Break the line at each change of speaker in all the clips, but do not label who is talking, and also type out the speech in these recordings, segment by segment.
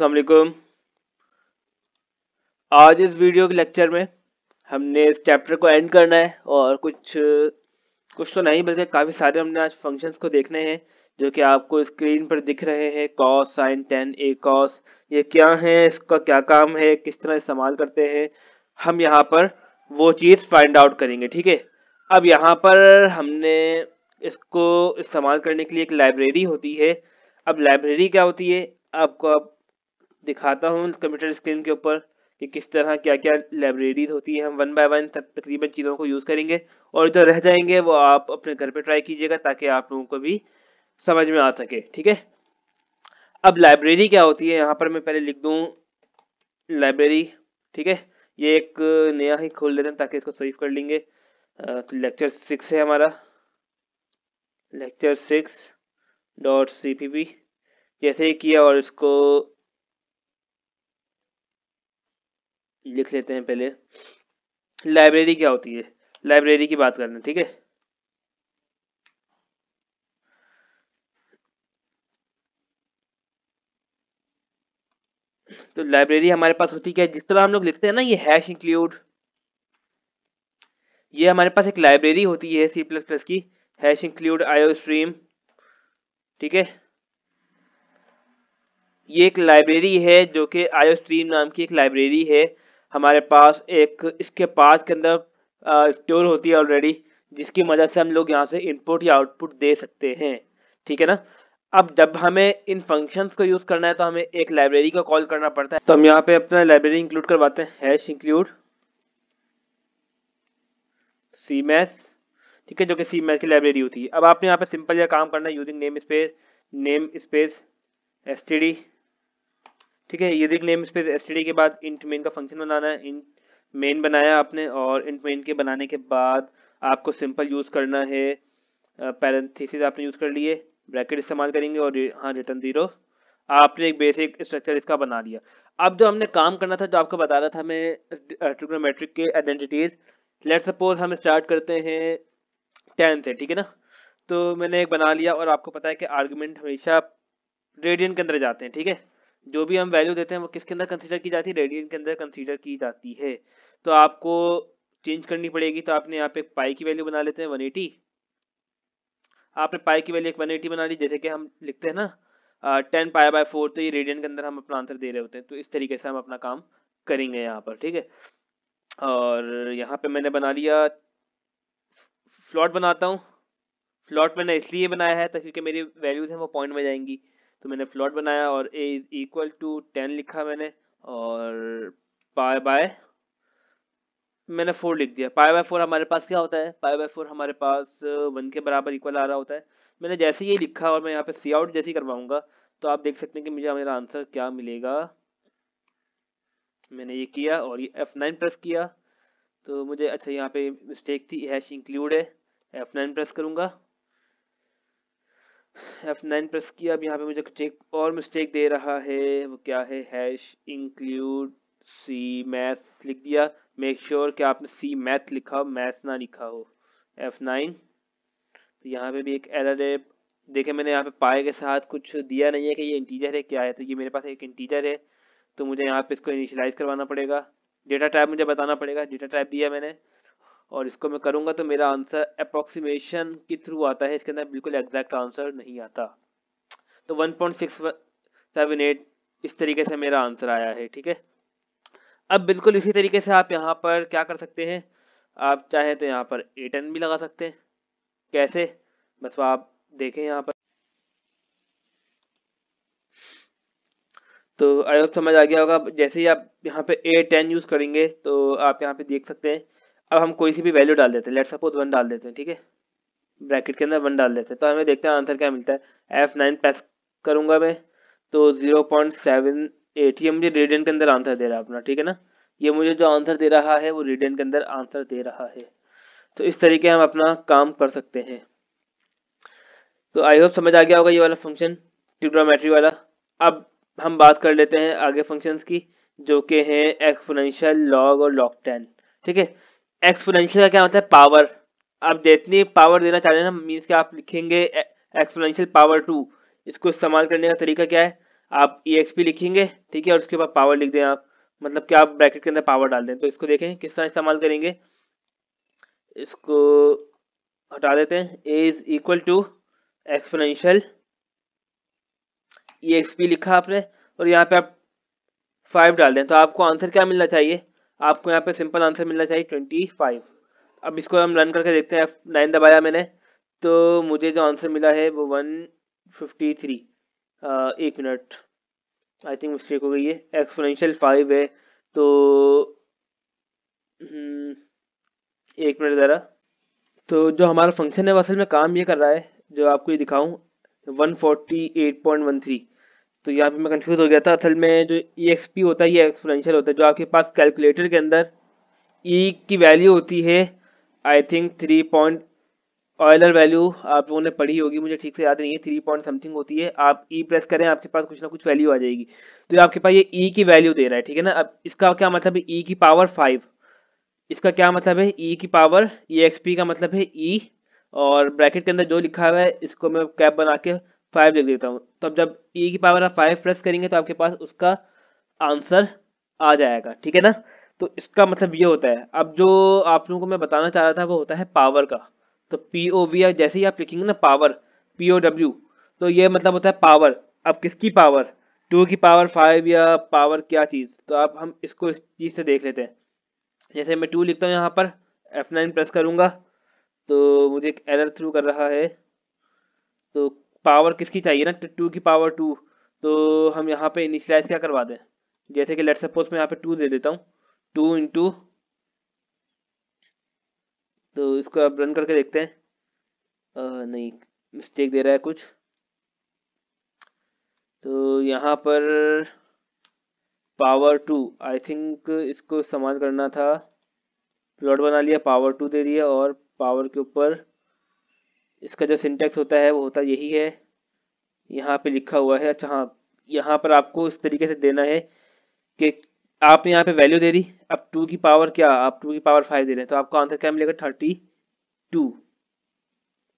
असलकुम आज इस वीडियो के लेक्चर में हमने इस चैप्टर को एंड करना है और कुछ कुछ तो नहीं बल्कि काफ़ी सारे हमने आज फंक्शंस को देखने हैं जो कि आपको स्क्रीन पर दिख रहे हैं cos sine ten A cos ये क्या है इसका क्या काम है किस तरह इस्तेमाल करते हैं हम यहाँ पर वो चीज़ फाइंड आउट करेंगे ठीक है अब यहाँ पर हमने इसको इस्तेमाल करने के लिए एक लाइब्रेरी होती है अब लाइब्रेरी क्या होती है आपको अब दिखाता हूँ कंप्यूटर स्क्रीन के ऊपर कि किस तरह क्या क्या लाइब्रेरीज होती है हम वन बाय वन सब तकरीबन चीज़ों को यूज़ करेंगे और जो रह जाएंगे वो आप अपने घर पे ट्राई कीजिएगा ताकि आप लोगों को भी समझ में आ सके ठीक है अब लाइब्रेरी क्या होती है यहाँ पर मैं पहले लिख दूँ लाइब्रेरी ठीक है ये एक नया ही खोल देते हैं ताकि इसको सेव कर लेंगे तो लेक्चर सिक्स है हमारा lecture six dot C P P जैसे ही किया और इसको लिख लेते हैं पहले लाइब्रेरी क्या होती है लाइब्रेरी की बात करना ठीक है तो लाइब्रेरी हमारे पास होती क्या है जिस तरह हम लोग लिखते हैं ना ये हैश इंक्लूड ये हमारे पास एक लाइब्रेरी होती है सी प्लस प्लस की हैश इंक्लूड आयो स्ट्रीम ठीक है ये एक लाइब्रेरी है जो कि आयो स्ट्रीम नाम की एक लाइब्रेरी है हमारे पास एक इसके पास के अंदर स्टोर होती है ऑलरेडी जिसकी मदद से हम लोग यहाँ से इनपुट या आउटपुट दे सकते हैं ठीक है ना अब जब हमें इन फंक्शंस को यूज़ करना है तो हमें एक लाइब्रेरी को कॉल करना पड़ता है तो हम यहाँ पे अपना लाइब्रेरी इंक्लूड करवाते हैं हैश इंक्लूड सी ठीक है जो कि सी मैस की लाइब्रेरी होती है अब आपने यहाँ पे सिंपल यह काम करना है using namespace namespace S T D ठीक है यूजिंग नेम स्पेस एस के बाद इंट मेन का फंक्शन बनाना है इंट मेन बनाया आपने और इंट मेन के बनाने के बाद आपको सिंपल यूज़ करना है पैरेंथेसिस आपने यूज़ कर लिए ब्रैकेट इस्तेमाल करेंगे और हाँ रिटर्न ज़ीरो आपने एक बेसिक स्ट्रक्चर इसका बना लिया अब जो हमने काम करना था जो आपको बता रहा था मैं ट्रिग्नोमेट्रिक के आइडेंटिटीज़ लेट सपोज हम स्टार्ट करते हैं टेन से ठीक है ना तो मैंने एक बना लिया और आपको पता है कि आर्गूमेंट हमेशा रेडियन के अंदर जाते हैं ठीक है जो भी हम वैल्यू देते हैं वो किसके अंदर कंसीडर की जाती है रेडियन के अंदर कंसीडर की जाती है तो आपको चेंज करनी पड़ेगी तो आपने यहाँ पे पाई की वैल्यू बना लेते हैं वन एटी आपने पाई की वैल्यू एक वन एटी बना ली जैसे कि हम लिखते हैं ना टेन पाए बाय फोर तो ये रेडियन के अंदर हम अपना आंसर दे रहे होते हैं तो इस तरीके से हम अपना काम करेंगे यहाँ पर ठीक है और यहाँ पर मैंने बना लिया फ्लॉट बनाता हूँ फ्लॉट मैंने इसलिए बनाया है क्योंकि मेरी वैल्यूज हैं वो पॉइंट में जाएंगी तो मैंने फ्लॉट बनाया और A is equal to ten लिखा मैंने और पाए बाय मैंने फोर लिख दिया पाए बाय फोर हमारे पास क्या होता है पाए बाय फोर हमारे पास वन के बराबर इक्वल आ रहा होता है मैंने जैसे ही लिखा और मैं यहाँ पे सी आउट जैसे ही करवाऊंगा तो आप देख सकते हैं कि मुझे मेरा आंसर क्या मिलेगा मैंने ये किया और ये एफ नाइन प्रेस किया तो मुझे अच्छा यहाँ पे मिस्टेक थी हैश इंक्लूड है एफ नाइन प्रेस करूँगा एफ नाइन प्रेस किया अब यहाँ पे मुझे एक और मिस्टेक दे रहा है वो क्या है हैश इंक्लूड सी मैथ्स लिख दिया मेक श्योर sure कि आपने सी मैथ लिखा हो मैथ ना लिखा हो एफ नाइन तो यहाँ पे भी एक एरर है देखे मैंने यहाँ पे पाए के साथ कुछ दिया नहीं है कि ये इंटीजर है क्या है तो ये मेरे पास एक इंटीजर है तो मुझे यहाँ पे इसको इनिशलाइज करवाना पड़ेगा डेटा टाइप मुझे बताना पड़ेगा डेटा टाइप दिया मैंने और इसको मैं करूँगा तो मेरा आंसर अप्रोक्सीमेशन के थ्रू आता है इसके अंदर बिल्कुल एग्जैक्ट आंसर नहीं आता तो 1.678 इस तरीके से मेरा आंसर आया है ठीक है अब बिल्कुल इसी तरीके से आप यहाँ पर क्या कर सकते हैं आप चाहें तो यहाँ पर टेन भी लगा सकते हैं कैसे बस आप देखें यहाँ पर तो आई होप समझ आ गया होगा जैसे ही आप यहाँ पे ए टेन यूज़ करेंगे तो आप यहाँ पे देख सकते हैं अब हम कोई सी भी वैल्यू डाल देते हैं लेट सपोज वन डाल देते हैं ठीक है ब्रैकेट के अंदर वन डाल देते हैं तो हमें देखते हैं आंसर क्या मिलता है एफ नाइन प्लस करूंगा मैं तो जीरो पॉइंट सेवन एट ये मुझे रेडियन के अंदर आंसर दे रहा है अपना ठीक है ना ये मुझे जो आंसर दे रहा है वो रेडियन के अंदर आंसर दे रहा है तो इस तरीके हम अपना काम कर सकते हैं तो आई होप समझ आ गया होगा ये वाला फंक्शन ट्रिग्नोमेट्री वाला अब हम बात कर लेते हैं आगे फंक्शंस की जो कि हैं एक्सपोनेंशियल लॉग और लॉग टेन ठीक है एक्सपोनेंशियल का क्या होता है पावर आप जितनी पावर देना चाह रहे हैं ना मीन्स कि आप लिखेंगे एक्सपोनेंशियल पावर टू इसको इस्तेमाल करने का तरीका क्या है आप ई एक्स पी लिखेंगे ठीक है और उसके बाद पावर लिख दें आप मतलब कि आप ब्रैकेट के अंदर पावर डाल दें तो इसको देखें किस तरह इस्तेमाल करेंगे इसको हटा देते हैं A is equal to exponential E X P लिखा आपने और यहाँ पे आप फाइव डाल दें तो आपको आंसर क्या मिलना चाहिए आपको यहाँ पे सिंपल आंसर मिलना चाहिए ट्वेंटी फाइव अब इसको हम रन करके देखते हैं नाइन दबाया मैंने तो मुझे जो आंसर मिला है वो वन फिफ्टी थ्री एक मिनट आई थिंक मिस्टेक हो गई है एक्सपोनेंशियल फाइव है तो हम्म, एक मिनट ज़रा तो जो हमारा फंक्शन है असल में काम ये कर रहा है जो आपको ये दिखाऊँ one forty eight point one three तो यहाँ पे मैं कंफ्यूज हो गया था असल में जो ई e होता है ये एक्सपोनेंशियल होता है जो आपके पास कैलकुलेटर के अंदर ई e की वैल्यू होती है I think three point Euler value आप लोगों ने पढ़ी होगी मुझे ठीक से याद नहीं है थ्री पॉइंट समथिंग होती है आप ई e प्रेस करें आपके पास कुछ ना कुछ वैल्यू आ जाएगी तो आपके पास ये ई e की वैल्यू दे रहा है ठीक है ना अब इसका क्या मतलब है ई e की पावर फाइव इसका क्या मतलब है ई e की पावर ई एक्स पी का मतलब है ई और ब्रैकेट के अंदर जो लिखा हुआ है इसको मैं कैप बना के फाइव लिख देता हूँ तो अब जब ई e की पावर आप फाइव प्रेस करेंगे तो आपके पास उसका आंसर आ जाएगा ठीक है ना तो इसका मतलब ये होता है अब जो आप लोगों को मैं बताना चाह रहा था वो होता है पावर का तो पी ओ वी जैसे ही आप लिखेंगे ना पावर पी ओ डब्ल्यू तो ये मतलब होता है पावर अब किसकी पावर टू की पावर फाइव या पावर क्या चीज़ तो आप हम इसको इस चीज़ से देख लेते हैं जैसे मैं टू लिखता हूँ यहाँ पर एफ नाइन प्रेस करूँगा तो मुझे एक एरर थ्रू कर रहा है तो पावर किसकी चाहिए ना टू की पावर टू तो हम यहाँ पे इनिशियलाइज क्या करवा दें जैसे कि लेट सपोज मैं यहाँ पे टू दे देता हूँ टू इंटू तो इसको आप रन करके देखते हैं आ, नहीं मिस्टेक दे रहा है कुछ तो यहाँ पर पावर टू आई थिंक इसको समान करना था प्लॉट बना लिया पावर टू दे दिया और पावर के ऊपर इसका जो सिंटेक्स होता है वो होता यही है यहाँ पे लिखा हुआ है अच्छा हाँ यहाँ पर आपको इस तरीके से देना है कि आपने यहाँ पे वैल्यू दे दी अब टू की पावर क्या आप टू की पावर फाइव दे रहे हैं तो आपको आंसर क्या मिलेगा थर्टी टू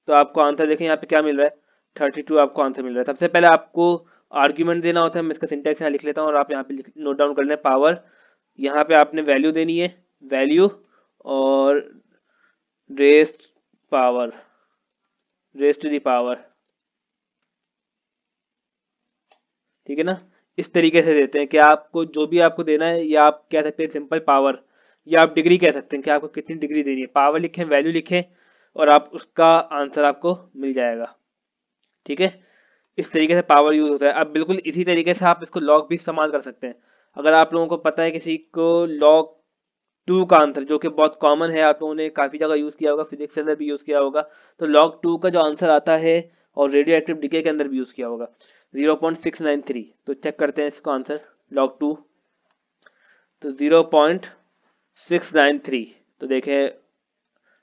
तो आपको आंसर देखें यहाँ पे क्या मिल रहा है थर्टी टू आपको आंसर मिल रहा है सबसे पहले आपको आर्ग्यूमेंट देना होता है मैं इसका सिंटेक्स यहाँ लिख लेता हूँ और आप यहाँ पे नोट डाउन कर लें पावर यहाँ पे आपने वैल्यू देनी है वैल्यू और रेस्ट पावर रेस टू दावर ठीक है ना इस तरीके से देते हैं कि आपको जो भी आपको देना है या आप कह सकते हैं सिंपल पावर या आप डिग्री कह सकते हैं कि आपको कितनी डिग्री देनी है पावर लिखें वैल्यू लिखें और आप उसका आंसर आपको मिल जाएगा ठीक है इस तरीके से पावर यूज होता है अब बिल्कुल इसी तरीके से आप इसको लॉक भी इस्तेमाल कर सकते हैं अगर आप लोगों को पता है किसी को लॉक टू का आंसर जो कि बहुत कॉमन है आप लोगों ने काफ़ी जगह यूज़ किया होगा फिजिक्स के अंदर भी यूज़ किया होगा तो लॉग टू का जो आंसर आता है और रेडियो एक्टिव डिके के अंदर भी यूज़ किया होगा थ्री तो चेक करते हैं इसका आंसर लॉग टू तो थ्री तो देखें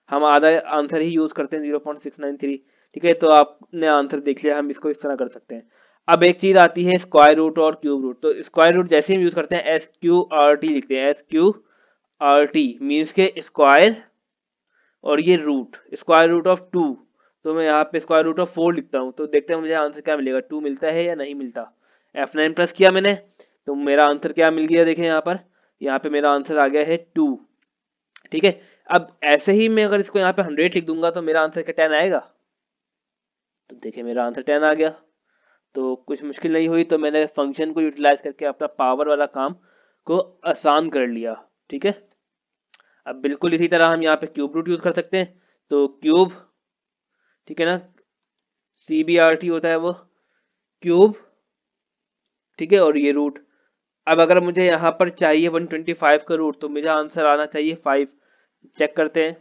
हम आधा आंसर ही यूज़ करते हैं zero point six nine three ठीक है तो आपने आंसर देख लिया हम इसको इस तरह कर सकते हैं अब एक चीज़ आती है स्क्वायर रूट और क्यूब रूट तो स्क्वायर रूट जैसे हम यूज़ करते हैं एस क्यू आर टी लिखते हैं S Q R T means के स्क्वायर और ये root square root of two तो मैं यहाँ पे स्क्वायर रूट ऑफ फोर लिखता हूँ तो देखते हैं मुझे आंसर क्या मिलेगा टू मिलता है या नहीं मिलता एफ नाइन प्लस किया मैंने तो मेरा आंसर क्या मिल गया देखें यहाँ पर यहाँ पे मेरा आंसर आ गया है टू ठीक है अब ऐसे ही मैं अगर इसको यहाँ पे हंड्रेड लिख दूंगा तो मेरा आंसर क्या टेन आएगा तो देखिए मेरा आंसर टेन आ गया तो कुछ मुश्किल नहीं हुई तो मैंने फंक्शन को यूटिलाइज करके अपना पावर वाला काम को आसान कर लिया ठीक है अब बिल्कुल इसी तरह हम यहाँ पे क्यूब रूट यूज़ कर सकते हैं तो क्यूब ठीक है ना सी बी आर टी होता है वो क्यूब ठीक है और ये रूट अब अगर मुझे यहाँ पर चाहिए 125 का रूट तो मेरा आंसर आना चाहिए 5 चेक करते हैं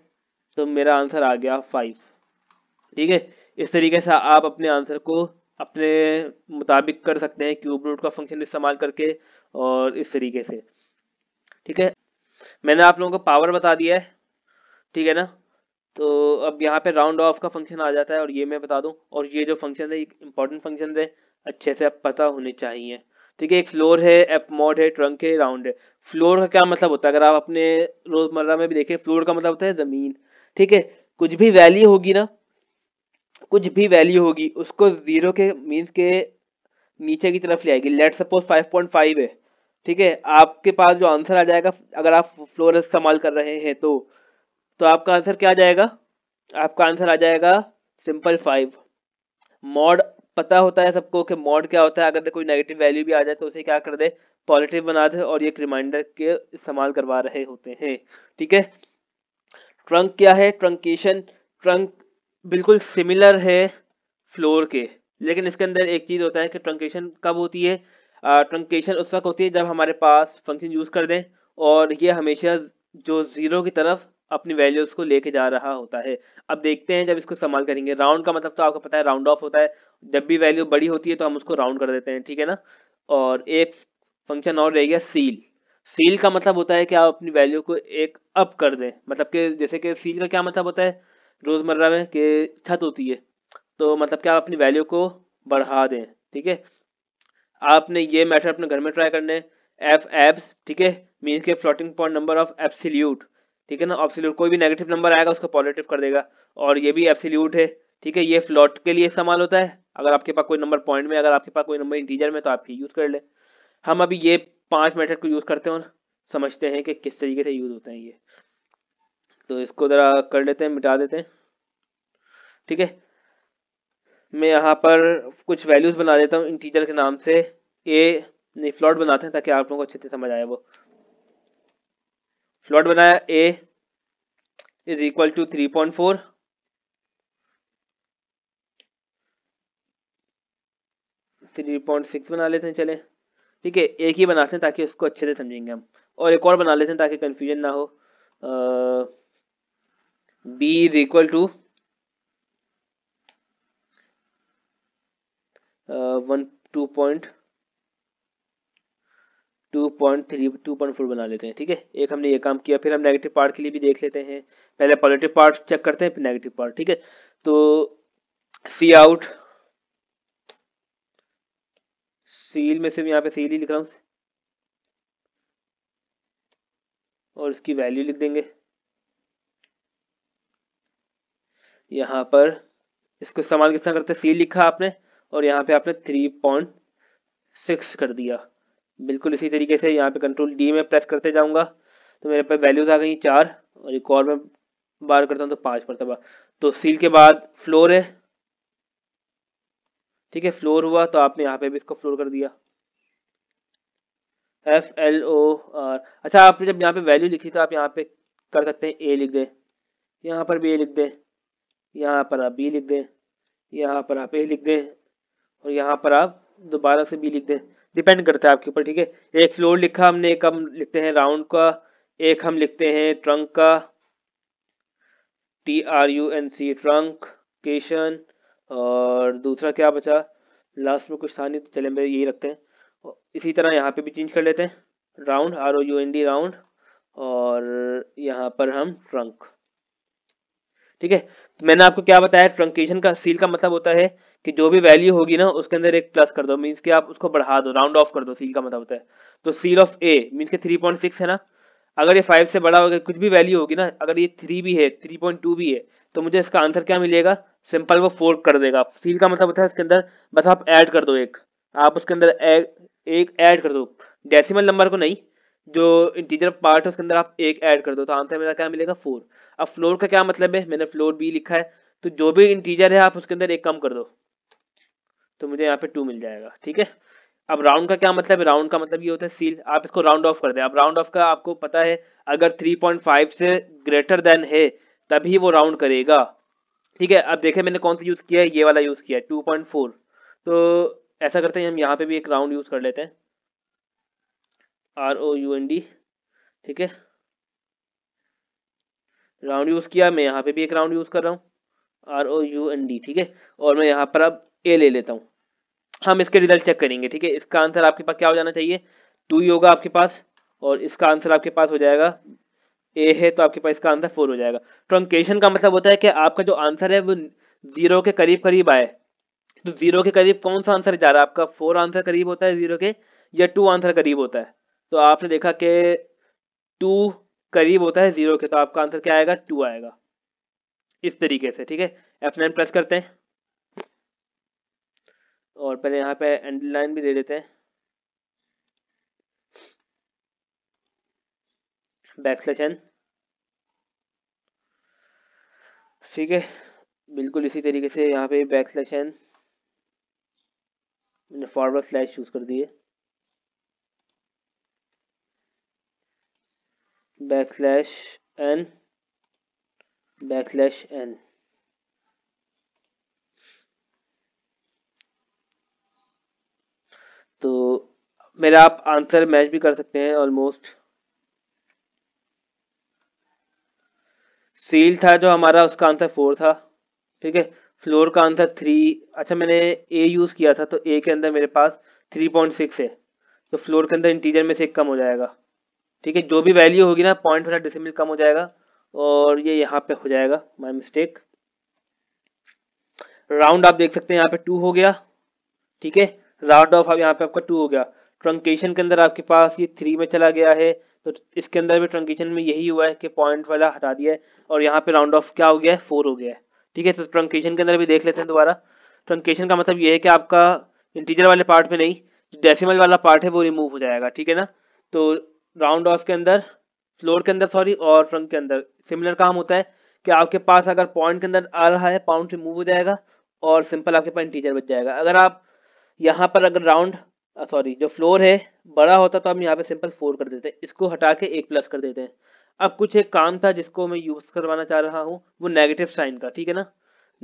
तो मेरा आंसर आ गया 5 ठीक है इस तरीके से आप अपने आंसर को अपने मुताबिक कर सकते हैं क्यूब रूट का फंक्शन इस्तेमाल करके और इस तरीके से ठीक है मैंने आप लोगों को पावर बता दिया है ठीक है ना तो अब यहाँ पे राउंड ऑफ का फंक्शन आ जाता है और ये मैं बता दूँ और ये जो फंक्शन है इंपॉर्टेंट फंक्शन है अच्छे से आप पता होने चाहिए ठीक है एक फ्लोर है एप मॉड है ट्रंक है राउंड है फ्लोर का क्या मतलब होता है अगर आप अपने रोजमर्रा में भी देखें फ्लोर का मतलब होता है ज़मीन ठीक है कुछ भी वैल्यू होगी ना कुछ भी वैल्यू होगी उसको जीरो के मीन्स के नीचे की तरफ ले आएगी लेट सपोज 5.5 है ठीक है आपके पास जो आंसर आ जाएगा अगर आप फ्लोर इस्तेमाल कर रहे हैं तो तो आपका आंसर क्या आ जाएगा आपका आंसर आ जाएगा सिंपल फाइव मॉड पता होता है सबको कि मॉड क्या होता है अगर कोई नेगेटिव वैल्यू भी आ जाए तो उसे क्या कर दे पॉजिटिव बना दे और ये एक रिमाइंडर के इस्तेमाल करवा रहे होते हैं ठीक है ट्रंक क्या है ट्रंकेशन ट्रंक बिल्कुल सिमिलर है फ्लोर के लेकिन इसके अंदर एक चीज़ होता है कि ट्रंकेशन कब होती है ट्रंकेशन उस वक्त होती है जब हमारे पास फंक्शन यूज़ कर दें और ये हमेशा जो ज़ीरो की तरफ अपनी वैल्यूज़ को लेके जा रहा होता है अब देखते हैं जब इसको इस्तेमाल करेंगे राउंड का मतलब तो आपको पता है राउंड ऑफ होता है जब भी वैल्यू बड़ी होती है तो हम उसको राउंड कर देते हैं ठीक है ना और एक फंक्शन और रह गया सील सील का मतलब होता है कि आप अपनी वैल्यू को एक अप कर दें मतलब कि जैसे कि सील का क्या मतलब होता है रोज़मर्रा में कि छत होती है तो मतलब कि आप अपनी वैल्यू को बढ़ा दें ठीक है आपने ये मैथड अपने घर में ट्राई करने एफ एब्स ठीक है मीन्स के floating point number of absolute ठीक है ना ऑप्सिल्यूट कोई भी नेगेटिव नंबर आएगा उसको पॉजिटिव कर देगा और ये भी एप्सिल्यूट है ठीक है ये फ्लॉट के लिए इस्तेमाल होता है अगर आपके पास कोई नंबर पॉइंट में अगर आपके पास कोई नंबर इंटीजर में तो आप ये यूज़ कर ले हम अभी ये पांच मेथड को यूज़ करते हैं और समझते हैं कि किस तरीके से यूज़ होते हैं ये तो इसको ज़रा कर लेते हैं मिटा देते हैं ठीक है मैं यहाँ पर कुछ वैल्यूज़ बना देता हूँ इंटीजर के नाम से ए नहीं फ्लॉट बनाते हैं ताकि आप लोगों को अच्छे से समझ आए वो फ्लॉट बनाया a is equal to three point four three point six बना लेते हैं चले ठीक है एक ही बनाते हैं ताकि उसको अच्छे से समझेंगे हम और एक और बना लेते हैं ताकि कंफ्यूजन ना हो b is equal to one two point two point three two point four बना लेते हैं ठीक है एक हमने ये काम किया फिर हम नेगेटिव पार्ट के लिए भी देख लेते हैं पहले पॉजिटिव पार्ट चेक करते हैं फिर नेगेटिव पार्ट ठीक है तो सी आउट सील में से यहाँ पे सील ही लिख रहा हूँ और इसकी वैल्यू लिख देंगे यहाँ पर इसको इस्तेमाल किस तरह करते सील लिखा आपने और यहाँ पे आपने थ्री पॉइंट सिक्स कर दिया बिल्कुल इसी तरीके से यहाँ पे कंट्रोल डी में प्रेस करते जाऊँगा तो मेरे पे वैल्यूज़ आ गई चार और एक और मैं बार करता हूँ तो पाँच मरतबा तो सील के बाद फ्लोर है ठीक है फ्लोर हुआ तो आपने यहाँ पे भी इसको फ्लोर कर दिया एफ एल ओ आर अच्छा आपने जब यहाँ पे वैल्यू लिखी तो आप यहाँ पे कर सकते हैं ए लिख दें यहाँ पर भी ए लिख दें यहाँ पर आप बी लिख दें यहाँ पर आप ए लिख दें और यहाँ पर आप दोबारा से बी लिख दें डिपेंड करता है आपके ऊपर ठीक है एक फ्लोर लिखा हमने एक हम लिखते हैं राउंड का एक हम लिखते हैं ट्रंक का T R U N C truncation और दूसरा क्या बचा लास्ट में कुछ था नहीं तो चले मेरे यही रखते हैं इसी तरह यहाँ पे भी चेंज कर लेते हैं round R O U N D round और यहाँ पर हम ट्रंक ठीक है तो मैंने आपको क्या बताया ट्रंकेशन का सील का मतलब होता है कि जो भी वैल्यू होगी ना उसके अंदर एक प्लस कर दो मीन्स कि आप उसको बढ़ा दो राउंड ऑफ कर दो सील का मतलब होता है तो सील ऑफ ए मीन्स के 3.6 है ना अगर ये 5 से बड़ा होगा कुछ भी वैल्यू होगी ना अगर ये 3 भी है 3.2 भी है तो मुझे इसका आंसर क्या मिलेगा सिंपल वो फोर कर देगा सील का मतलब होता है इसके अंदर बस आप ऐड कर दो एक आप उसके अंदर एक ऐड कर दो डेसिमल नंबर को नहीं जो इंटीजर पार्ट है उसके अंदर आप एक ऐड कर दो तो आंसर मेरा क्या मिलेगा फोर अब फ्लोर का क्या मतलब है मैंने फ्लोर बी लिखा है तो जो भी इंटीजर है आप उसके अंदर एक कम कर दो तो मुझे यहाँ पे टू मिल जाएगा ठीक है अब राउंड का क्या मतलब है राउंड का मतलब ये होता है सील आप इसको राउंड ऑफ कर दें अब राउंड ऑफ का आपको पता है अगर 3.5 से ग्रेटर देन है तभी वो राउंड करेगा ठीक है अब देखें मैंने कौन सा यूज़ किया है ये वाला यूज़ किया है फोर तो ऐसा करते हैं हम यहाँ पे भी एक राउंड यूज़ कर लेते हैं R O U N D ठीक है राउंड यूज़ किया मैं यहाँ पे भी एक राउंड यूज़ कर रहा हूँ R O U N D ठीक है और मैं यहाँ पर अब ए ले लेता हूँ हम इसके रिजल्ट चेक करेंगे ठीक है इसका आंसर आपके पास क्या हो जाना चाहिए टू ही होगा आपके पास और इसका आंसर आपके पास हो जाएगा ए है तो आपके पास इसका आंसर फोर हो जाएगा ट्रंकेशन का मतलब होता है कि आपका जो आंसर है वो जीरो के करीब करीब आए तो जीरो के करीब कौन सा आंसर जा रहा है आपका फोर आंसर करीब होता है जीरो के या टू आंसर करीब होता है तो आपने देखा कि टू करीब होता है जीरो के तो आपका आंसर क्या आएगा टू आएगा इस तरीके से ठीक है एफ नाइन प्लस करते हैं और पहले यहाँ पे एंड लाइन भी दे देते हैं बैक सेशन ठीक है बिल्कुल इसी तरीके से यहाँ पे बैक सेशन मैंने फॉरवर्ड स्लैश चूज कर दिए backslash एन backslash एन तो मेरा आप आंसर मैच भी कर सकते हैं ऑलमोस्ट सील था जो हमारा उसका आंसर फोर था ठीक है फ्लोर का आंसर थ्री अच्छा मैंने ए यूज़ किया था तो ए के अंदर मेरे पास थ्री पॉइंट सिक्स है तो फ्लोर के अंदर इंटीरियर में से एक कम हो जाएगा ठीक है जो भी वैल्यू होगी ना पॉइंट थोड़ा डिसिमिल कम हो जाएगा और ये यहाँ पे हो जाएगा माई मिस्टेक राउंड आप देख सकते हैं यहाँ पे टू हो गया ठीक है राउंड ऑफ आप यहाँ पे आपका टू हो गया ट्रंकेशन के अंदर आपके पास ये थ्री में चला गया है तो इसके अंदर भी ट्रंकेशन में यही हुआ है कि पॉइंट वाला हटा दिया है और यहाँ पे राउंड ऑफ क्या हो गया है फोर हो गया है ठीक है तो ट्रंकेशन के अंदर भी देख लेते हैं दोबारा ट्रंकेशन का मतलब ये है कि आपका इंटीजर वाले पार्ट में नहीं डेसिमल वाला पार्ट है वो रिमूव हो जाएगा ठीक है ना तो राउंड ऑफ के अंदर फ्लोर के अंदर सॉरी और फ्रंक के अंदर सिमिलर काम होता है कि आपके पास अगर पॉइंट के अंदर आ रहा है पाउंड रिमूव हो जाएगा और सिंपल आपके पास इंटीजर बच जाएगा अगर आप यहाँ पर अगर राउंड सॉरी uh, जो फ्लोर है बड़ा होता तो हम यहाँ पे सिंपल फोर कर देते हैं इसको हटा के एक प्लस कर देते हैं अब कुछ एक काम था जिसको मैं यूज करवाना चाह रहा हूँ वो नेगेटिव साइन का ठीक है ना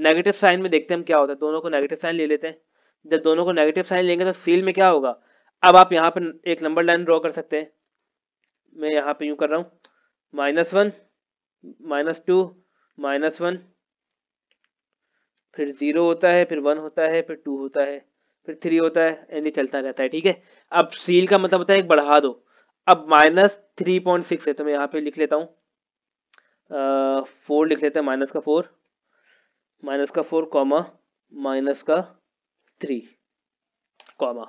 नेगेटिव साइन में देखते हैं हम क्या होता है दोनों को नेगेटिव साइन ले लेते हैं जब दोनों को नेगेटिव साइन लेंगे तो सील में क्या होगा अब आप यहाँ पर एक नंबर लाइन ड्रॉ कर सकते हैं मैं यहाँ पे यूँ कर रहा हूँ minus one minus two minus one फिर ज़ीरो होता है फिर वन होता है फिर टू होता है फिर थ्री होता है यानी चलता रहता है ठीक है अब सील का मतलब होता है एक बढ़ा दो अब माइनस थ्री पॉइंट सिक्स है तो मैं यहाँ पे लिख लेता हूँ फोर लिख लेते हैं माइनस का फोर माइनस का फोर कॉमा माइनस का थ्री कॉमा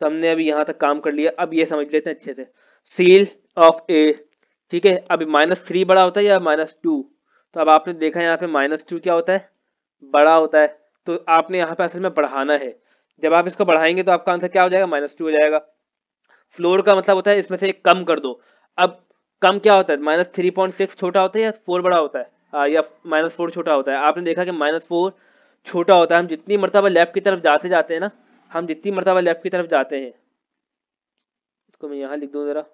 तो हमने अभी यहाँ तक काम कर लिया अब ये समझ लेते हैं अच्छे से सील ऑफ ए ठीक है अभी माइनस थ्री बड़ा होता है या माइनस टू तो अब आपने देखा यहाँ पे माइनस टू क्या होता है बड़ा होता है तो आपने यहाँ पे असल में बढ़ाना है जब आप इसको बढ़ाएंगे तो आपका आंसर क्या हो जाएगा माइनस टू हो जाएगा फ्लोर का मतलब होता है इसमें से एक कम कर दो अब कम क्या होता है माइनस थ्री पॉइंट सिक्स छोटा होता है या फोर बड़ा होता है आ, या माइनस फोर छोटा होता है आपने देखा कि माइनस फोर छोटा होता है हम जितनी मरतबा लेफ्ट की तरफ जाते जाते हैं ना हम जितनी मरतबा लेफ्ट की तरफ जाते हैं इसको मैं यहाँ लिख दूँ ज़रा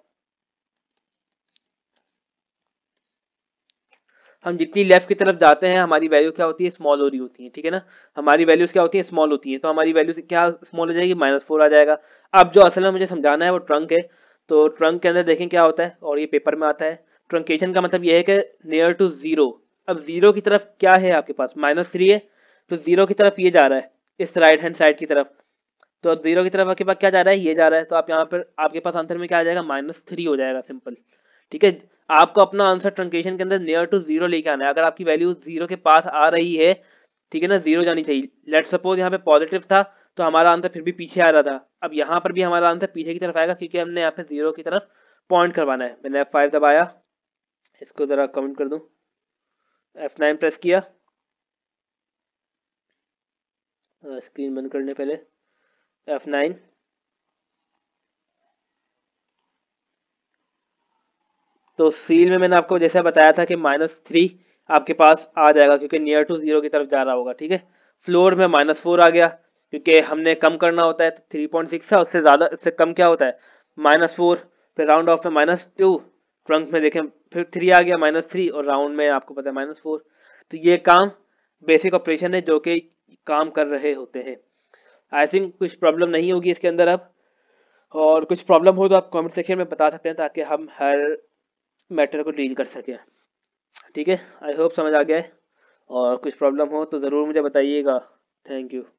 हम जितनी लेफ्ट की तरफ जाते हैं हमारी वैल्यू क्या होती है स्मॉल हो रही होती है ठीक है ना हमारी वैल्यूज क्या होती है स्मॉल होती है तो हमारी वैल्यू क्या स्मॉल हो जाएगी माइनस फोर आ जाएगा अब जो असल में मुझे समझाना है वो ट्रंक है तो ट्रंक के अंदर देखें क्या होता है और ये पेपर में आता है ट्रंकेशन का मतलब ये है कि नियर टू जीरो अब जीरो की तरफ क्या है आपके पास माइनस थ्री है तो जीरो की तरफ ये जा रहा है इस राइट हैंड साइड की तरफ तो अब जीरो की तरफ आपके पास क्या जा रहा है ये जा रहा है तो आप यहाँ पर आपके पास आंसर में क्या आ जाएगा माइनस थ्री हो जाएगा सिंपल ठीक है आपको अपना आंसर ट्रंकेशन के अंदर नियर टू जीरो लेके आना है अगर आपकी वैल्यू जीरो के पास आ रही है ठीक है ना जीरो जानी चाहिए लेट सपोज यहाँ पे पॉजिटिव था तो हमारा आंसर फिर भी पीछे आ रहा था अब यहाँ पर भी हमारा आंसर पीछे की तरफ आएगा क्योंकि हमने यहाँ पे जीरो की तरफ पॉइंट करवाना है मैंने एफ फाइव दबाया इसको ज़रा कमेंट कर दूँ एफ नाइन प्रेस किया स्क्रीन हाँ, बंद करने पहले एफ नाइन तो सील में मैंने आपको जैसा बताया था कि माइनस थ्री आपके पास आ जाएगा क्योंकि नियर टू जीरो की तरफ जा रहा होगा ठीक है फ्लोर में माइनस फोर आ गया क्योंकि हमने कम करना होता है तो थ्री पॉइंट सिक्स है उससे ज़्यादा उससे कम क्या होता है माइनस फोर फिर राउंड ऑफ में माइनस टू ट्रंक में देखें फिर थ्री आ गया माइनस थ्री और राउंड में आपको पता है माइनस फोर तो ये काम बेसिक ऑपरेशन है जो कि काम कर रहे होते हैं आई थिंक कुछ प्रॉब्लम नहीं होगी इसके अंदर अब और कुछ प्रॉब्लम हो तो आप कमेंट सेक्शन में बता सकते हैं ताकि हम हर मैटर को डील कर सकें ठीक है आई होप समझ आ गया है और कुछ प्रॉब्लम हो तो ज़रूर मुझे बताइएगा थैंक यू